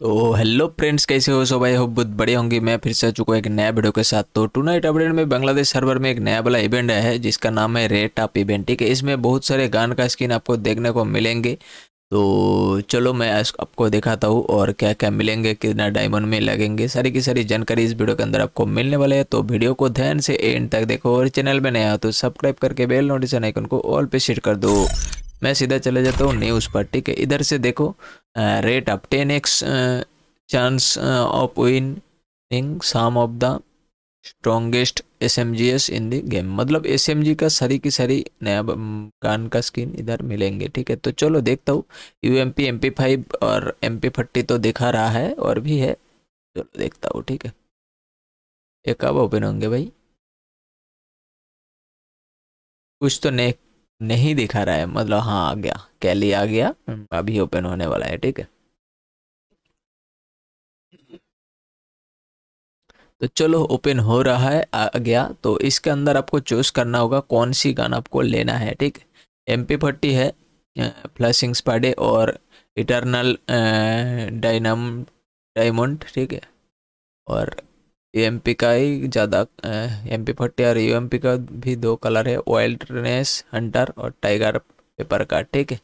तो hello friends कैसे हो सो भाई हो बहुत बड़े होंगे मैं फिर से चुका एक नया वीडियो के साथ तो टू नाइट अपडेट में बांग्लादेश सर्वर में एक नया वाला इवेंट है जिसका नाम है रेट आप इवेंट ठीक है इसमें बहुत सारे गान का स्किन आपको देखने को मिलेंगे तो चलो मैं आपको दिखाता हूँ और क्या क्या मिलेंगे कितना डायमंड में लगेंगे सारी की सारी जानकारी इस वीडियो के अंदर आपको मिलने वाले है तो वीडियो को ध्यान से एंड तक देखो और चैनल में नया हो तो सब्सक्राइब करके बेल नोटिफिकेशन आइकन को ऑल पे सेट कर दो मैं सीधा चले जाता हूँ न्यूज़ पर ठीक है इधर से देखो rate up ten X chance of winning some of the strongest S M G S in the game मतलब एस एम जी का सारी की सारी नया कान का स्किन इधर मिलेंगे ठीक है तो चलो देखता हूँ U M P M P five और एम पी फट्टी तो दिखा रहा है और भी है चलो देखता हूँ ठीक है ये कब ओपन होंगे भाई कुछ तो नेक नहीं दिखा रहा है मतलब हाँ आ गया कैली आ गया अभी ओपन होने वाला है ठीक है तो चलो ओपन हो रहा है आ गया तो इसके अंदर आपको चूज करना होगा कौन सी गाना आपको लेना है ठीक एम पी फोर्टी है फ्लैशिंग स्पाडे और इटरनल डायनम डायमंड ठीक है और एम पी का ही ज़्यादा एम पी फोर्टी और यू पी का भी दो कलर है वाइल्डनेस हंटर और टाइगर पेपर का ठीक है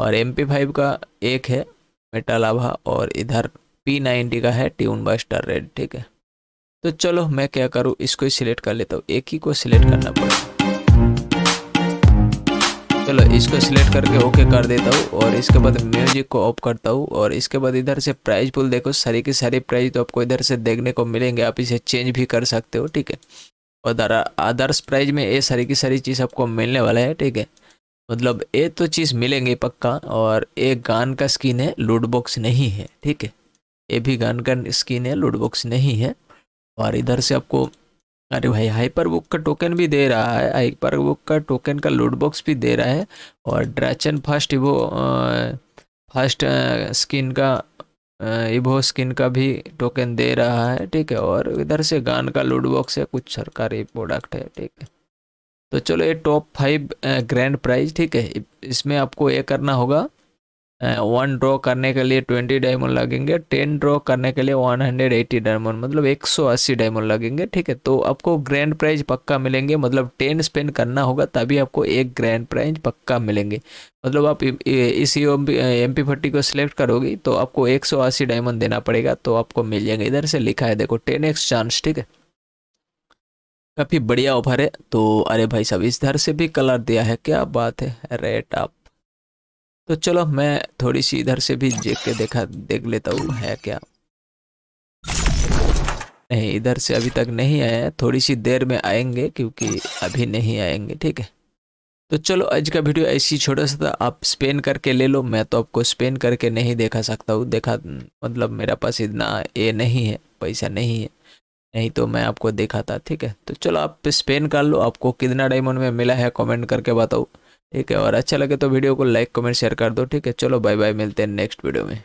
और एम पी फाइव का एक है मेटालाभा और इधर पी नाइन्टी का है ट्यून बाई स्टार रेड ठीक है तो चलो मैं क्या करूँ इसको ही सिलेक्ट कर लेता हूँ एक ही को सिलेक्ट करना पड़ेगा चलो इसको सिलेक्ट करके ओके कर देता हूँ और इसके बाद म्यूजिक को ऑफ करता हूँ और इसके बाद इधर से प्राइस पुल देखो सारी की सारी प्राइस तो आपको इधर से देखने को मिलेंगे आप इसे चेंज भी कर सकते हो ठीक है और अदर्स प्राइज में ये सारी की सारी चीज़ आपको मिलने वाला है ठीक है मतलब ये तो चीज़ मिलेंगे पक्का और ये गान का स्किन है लूडबॉक्स नहीं है ठीक है ये भी गान का स्किन है लूडबॉक्स बॉक्स नहीं है और इधर से आपको अरे भाई हाइपर बुक का टोकन भी दे रहा है हाइपर बुक का टोकन का लूट बॉक्स भी दे रहा है और Drachen first evo first skin का इवो स्किन का भी टोकन दे रहा है ठीक है और इधर से गान का लूट बॉक्स है कुछ सरकारी प्रोडक्ट है ठीक है तो चलो ये टॉप फाइव ग्रैंड प्राइज ठीक है इसमें आपको ये करना होगा वन ड्रॉ करने के लिए ट्वेंटी डायमंड लगेंगे टेन ड्रॉ करने के लिए वन हंड्रेड एट्टी डायमंड मतलब एक सौ अस्सी डायमंड लगेंगे ठीक है तो आपको ग्रैंड प्राइज पक्का मिलेंगे मतलब टेन स्पेंड करना होगा तभी आपको एक ग्रैंड प्राइज पक्का मिलेंगे मतलब आप इस एम पी फोर्टी को सिलेक्ट करोगी तो आपको एक सौ अस्सी डायमंड देना पड़ेगा तो आपको मिल जाएंगे इधर से लिखा है देखो टेन एक्स चांस ठीक है काफ़ी बढ़िया ऑफर है तो अरे भाई साहब इस धर से भी कलर दिया है क्या बात है रेट आप तो चलो मैं थोड़ी सी इधर से भी देख के देखा देख लेता हूँ है क्या नहीं इधर से अभी तक नहीं आया थोड़ी सी देर में आएंगे क्योंकि अभी नहीं आएंगे ठीक है तो चलो आज का वीडियो ऐसी छोटा सा था आप स्पेन करके ले लो मैं तो आपको स्पेन करके नहीं देखा सकता हूँ देखा मतलब मेरा पास इतना ये नहीं है पैसा नहीं है नहीं तो मैं आपको देखा था ठीक है तो चलो आप स्पेन कर लो आपको कितना डायमंड में मिला है कमेंट करके बताओ ठीक है और अच्छा लगे तो वीडियो को लाइक कमेंट शेयर कर दो ठीक है चलो बाय बाय मिलते हैं नेक्स्ट वीडियो में